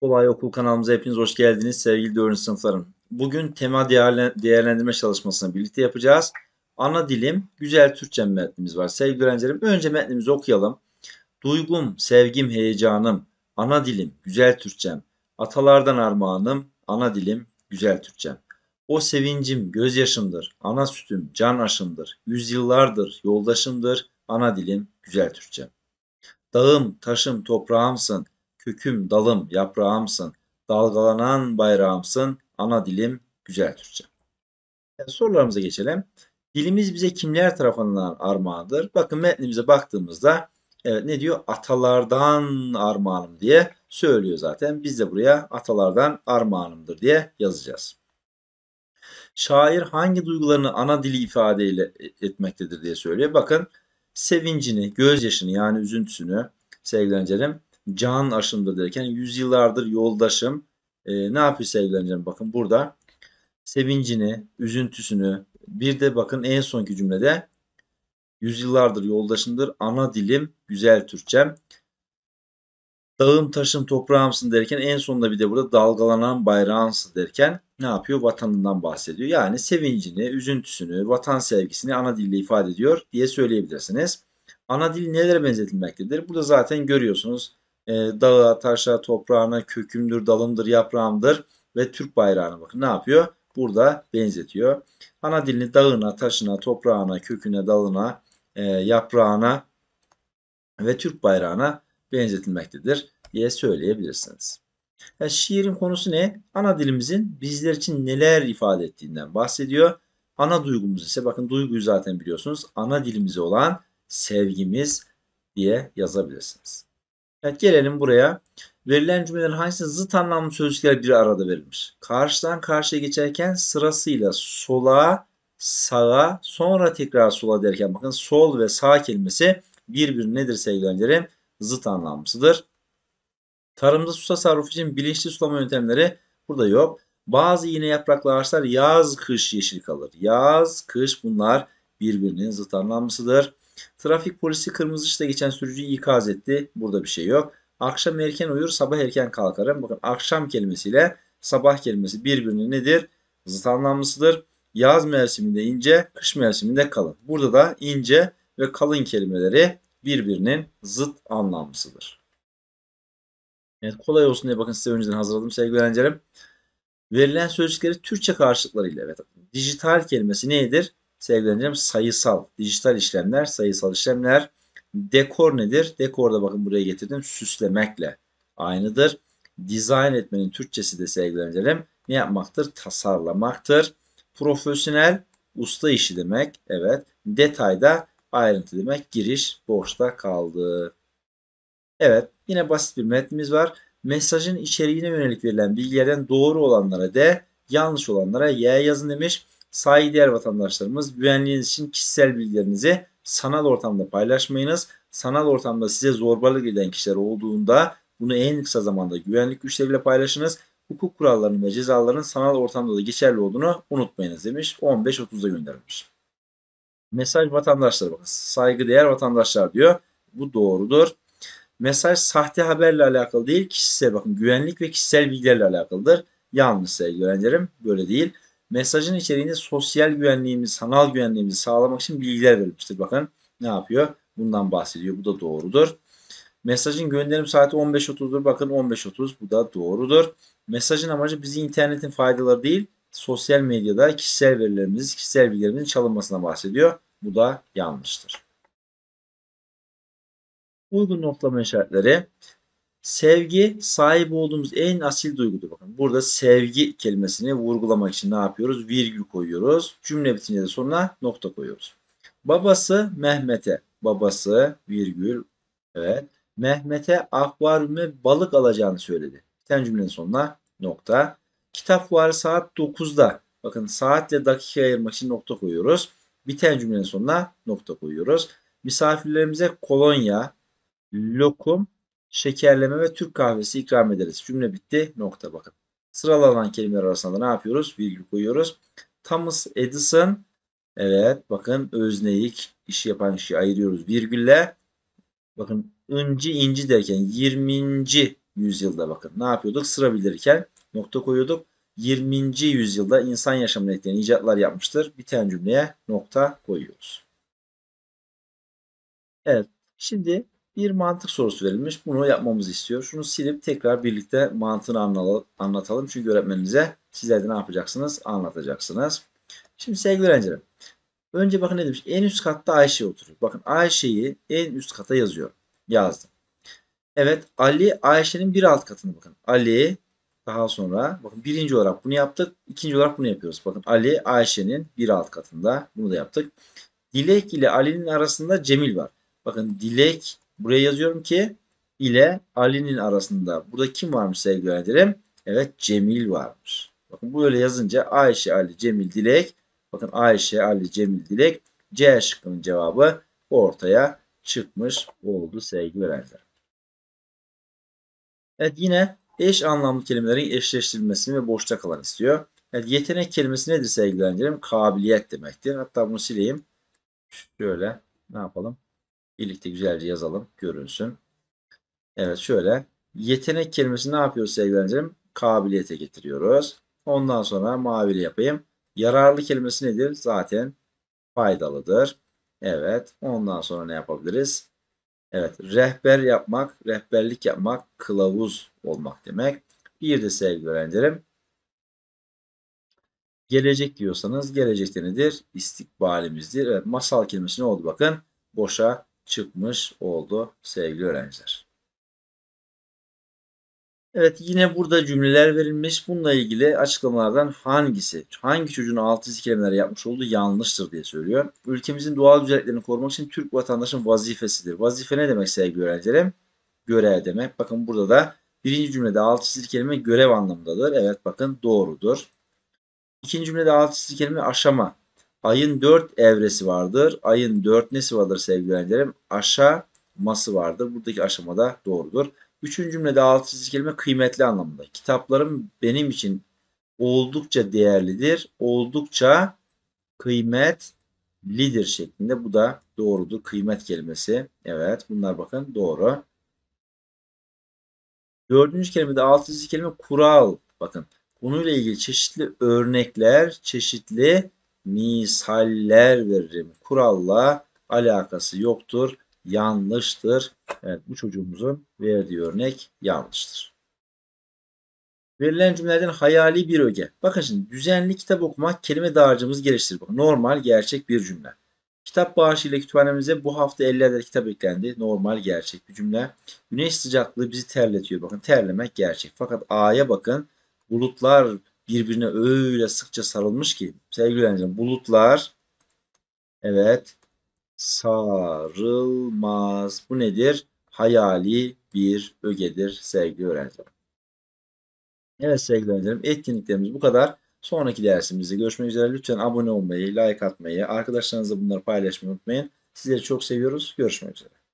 Kolay Okul kanalımıza hepiniz hoş geldiniz sevgili 4. sınıflarım. Bugün tema değerlendirme çalışmasını birlikte yapacağız. Ana dilim güzel Türkçe metnimiz var. Sevgili öğrencilerim önce metnimizi okuyalım. Duygum, sevgim, heyecanım, ana dilim, güzel Türkçem, atalardan armağanım, ana dilim, güzel Türkçem. O sevincim gözyaşımdır, ana sütüm, can aşımdır, yüzyıllardır yoldaşımdır, ana dilim, güzel Türkçem. Dağım, taşım, toprağımsın, köküm, dalım, yaprağımsın, dalgalanan bayrağımsın, ana dilim güzel Türkçe. Yani sorularımıza geçelim. Dilimiz bize kimler tarafından armağandır? Bakın metnimize baktığımızda evet, ne diyor? Atalardan armağanım diye söylüyor zaten. Biz de buraya atalardan armağanımdır diye yazacağız. Şair hangi duygularını ana dili ifade e, etmektedir diye söylüyor. Bakın sevincini, gözyaşını yani üzüntüsünü sevgili can aşımdır derken yüzyıllardır yoldaşım e, ne yapıyor sevgili bakın burada sevincini, üzüntüsünü bir de bakın en sonki cümlede yüzyıllardır yoldaşımdır ana dilim güzel Türkçem dağım taşım toprağımsın derken en sonunda bir de burada dalgalanan bayrağınsın derken ne yapıyor? Vatanından bahsediyor. Yani sevincini, üzüntüsünü, vatan sevgisini ana dille ifade ediyor diye söyleyebilirsiniz. Ana dil nelere benzetilmektedir? Burada zaten görüyorsunuz e, dağa, taşa, toprağına, kökümdür, dalımdır, yaprağımdır ve Türk bayrağını bakın ne yapıyor? Burada benzetiyor. Ana dilini dağına, taşına, toprağına, köküne, dalına, e, yaprağına ve Türk bayrağına benzetilmektedir diye söyleyebilirsiniz. Yani şiirin konusu ne? Ana dilimizin bizler için neler ifade ettiğinden bahsediyor. Ana duygumuz ise bakın duyguyu zaten biliyorsunuz. Ana dilimize olan sevgimiz diye yazabilirsiniz. Evet gelelim buraya. Verilen cümlelerin hangisinde zıt anlamlı sözcükler bir arada verilmiş? Karşıdan karşıya geçerken sırasıyla sola, sağa, sonra tekrar sola derken bakın sol ve sağ kelimesi birbirine nedir sevgili öğrencilerim? zıt anlamlısıdır. Tarımda su tasarrufu için bilinçli sulama yöntemleri burada yok. Bazı yine yapraklı ağaçlar yaz kış yeşil kalır. Yaz kış bunlar birbirinin zıt anlamlısıdır. Trafik polisi kırmızı ışıkta geçen sürücüyü ikaz etti. Burada bir şey yok. Akşam erken uyur sabah erken kalkarım. Bakın akşam kelimesiyle sabah kelimesi birbirine nedir? Zıt anlamlısıdır. Yaz mevsiminde ince, kış mevsiminde kalın. Burada da ince ve kalın kelimeleri birbirinin zıt anlamlısıdır. Evet kolay olsun diye bakın size önceden hazırladım sevgili öğrencilerim. Verilen sözcükleri Türkçe karşılıklarıyla evet. Dijital kelimesi nedir? Sevgili öğrencilerim sayısal. Dijital işlemler, sayısal işlemler. Dekor nedir? Dekor da bakın buraya getirdim. Süslemekle aynıdır. Dizayn etmenin Türkçesi de sevgili öğrencilerim ne yapmaktır? Tasarlamaktır. Profesyonel usta işi demek. Evet. Detayda ayrıntı demek giriş boşta kaldı. Evet yine basit bir metnimiz var. Mesajın içeriğine yönelik verilen bilgilerden doğru olanlara D, yanlış olanlara Y yazın demiş. diğer vatandaşlarımız güvenliğiniz için kişisel bilgilerinizi sanal ortamda paylaşmayınız. Sanal ortamda size zorbalık eden kişiler olduğunda bunu en kısa zamanda güvenlik güçleriyle paylaşınız. Hukuk kurallarının ve cezaların sanal ortamda da geçerli olduğunu unutmayınız demiş. 15.30'da göndermiş. Mesaj vatandaşlar, bakın. Saygıdeğer vatandaşlar diyor. Bu doğrudur. Mesaj sahte haberle alakalı değil. Kişisel bakın güvenlik ve kişisel bilgilerle alakalıdır. Yanlış sevgili öğrencilerim. Böyle değil. Mesajın içeriğinde sosyal güvenliğimizi, sanal güvenliğimizi sağlamak için bilgiler verilmiştir. Bakın ne yapıyor? Bundan bahsediyor. Bu da doğrudur. Mesajın gönderim saati 15.30'dur. Bakın 15.30 bu da doğrudur. Mesajın amacı bizi internetin faydaları değil, sosyal medyada kişisel verilerimiz, kişisel bilgilerimizin çalınmasına bahsediyor. Bu da yanlıştır. Uygun noktalama işaretleri Sevgi sahip olduğumuz en asil duygudur. Bakın burada sevgi kelimesini vurgulamak için ne yapıyoruz? Virgül koyuyoruz. Cümle bitince de sonuna nokta koyuyoruz. Babası Mehmet'e. Babası virgül. Evet. Mehmet'e akvaryume balık alacağını söyledi. Bir tane cümlenin sonuna nokta. Kitap fuarı saat 9'da. Bakın saatle dakika ayırmak için nokta koyuyoruz. Biten cümlenin sonuna nokta koyuyoruz. Misafirlerimize kolonya, lokum, şekerleme ve Türk kahvesi ikram ederiz. Cümle bitti. Nokta bakın. Sıralanan kelimeler arasında ne yapıyoruz? Virgül koyuyoruz. Thomas Edison Evet bakın özneyi işi yapan kişiyi ayırıyoruz virgülle. Bakın inci inci derken 20. yüzyılda bakın ne yapıyorduk sıra bilirken nokta koyuyorduk. 20. yüzyılda insan yaşamına etkileyen icatlar yapmıştır. Biten cümleye nokta koyuyoruz. Evet. Şimdi bir mantık sorusu verilmiş. Bunu yapmamızı istiyor. Şunu silip tekrar birlikte mantığını anlatalım. Çünkü öğretmenimize sizler de ne yapacaksınız? Anlatacaksınız. Şimdi sevgili öğrencilerim. Önce bakın ne demiş? En üst katta Ayşe oturuyor. Bakın Ayşe'yi en üst kata yazıyor. Yazdım. Evet Ali Ayşe'nin bir alt katını bakın. Ali daha sonra bakın birinci olarak bunu yaptık. ikinci olarak bunu yapıyoruz. Bakın Ali Ayşe'nin bir alt katında. Bunu da yaptık. Dilek ile Ali'nin arasında Cemil var. Bakın Dilek buraya yazıyorum ki ile Ali'nin arasında. Burada kim varmış sevgili öğrencilerim? Evet Cemil varmış. Bakın böyle yazınca Ayşe, Ali, Cemil, Dilek. Bakın Ayşe, Ali, Cemil, Dilek. C şıkkının cevabı ortaya çıkmış oldu sevgili öğrenciler. Evet yine eş anlamlı kelimelerin eşleştirilmesini ve boşta kalan istiyor. Yani yetenek kelimesi nedir sevgili Kabiliyet demektir. Hatta bunu sileyim. Şöyle ne yapalım? Birlikte güzelce yazalım. Görünsün. Evet şöyle. Yetenek kelimesi ne yapıyoruz sevgili Kabiliyete getiriyoruz. Ondan sonra mavili yapayım. Yararlı kelimesi nedir? Zaten faydalıdır. Evet. Ondan sonra ne yapabiliriz? Evet, rehber yapmak, rehberlik yapmak, kılavuz olmak demek. Bir de sevgili öğrencilerim, gelecek diyorsanız gelecekte nedir? İstikbalimizdir. Evet, masal kelimesi ne oldu bakın? Boşa çıkmış oldu sevgili öğrenciler. Evet yine burada cümleler verilmiş. Bununla ilgili açıklamalardan hangisi, hangi çocuğun altı kelimeler yapmış olduğu yanlıştır diye söylüyor. Ülkemizin doğal güzelliklerini korumak için Türk vatandaşın vazifesidir. Vazife ne demek sevgili öğrencilerim? Görev demek. Bakın burada da birinci cümlede altı çizili kelime görev anlamındadır. Evet bakın doğrudur. İkinci cümlede altı çizili kelime aşama. Ayın dört evresi vardır. Ayın dört nesi vardır sevgili öğrencilerim? Aşaması vardır. Buradaki aşamada doğrudur. Üçüncü cümlede alt çizgi kelime kıymetli anlamda Kitaplarım benim için oldukça değerlidir, oldukça kıymetlidir şeklinde. Bu da doğrudur. Kıymet kelimesi. Evet bunlar bakın doğru. Dördüncü kelimede alt çizgi kelime kural. Bakın konuyla ilgili çeşitli örnekler, çeşitli misaller veririm. Kuralla alakası yoktur, yanlıştır Evet bu çocuğumuzun verdiği örnek yanlıştır. Verilen cümlelerden hayali bir öge. Bakın şimdi düzenli kitap okumak kelime dağarcığımızı geliştirir. Bakın, normal gerçek bir cümle. Kitap bağışıyla kütüphanemize bu hafta 50 adet kitap eklendi. Normal gerçek bir cümle. Güneş sıcaklığı bizi terletiyor. Bakın terlemek gerçek. Fakat A'ya bakın. Bulutlar birbirine öyle sıkça sarılmış ki sevgili öğrencilerim bulutlar evet sarılmaz. Bu nedir? Hayali bir ögedir sevgili öğrencilerim. Evet sevgili öğrencilerim etkinliklerimiz bu kadar. Sonraki dersimizde görüşmek üzere. Lütfen abone olmayı, like atmayı, arkadaşlarınızla bunları paylaşmayı unutmayın. Sizleri çok seviyoruz. Görüşmek üzere.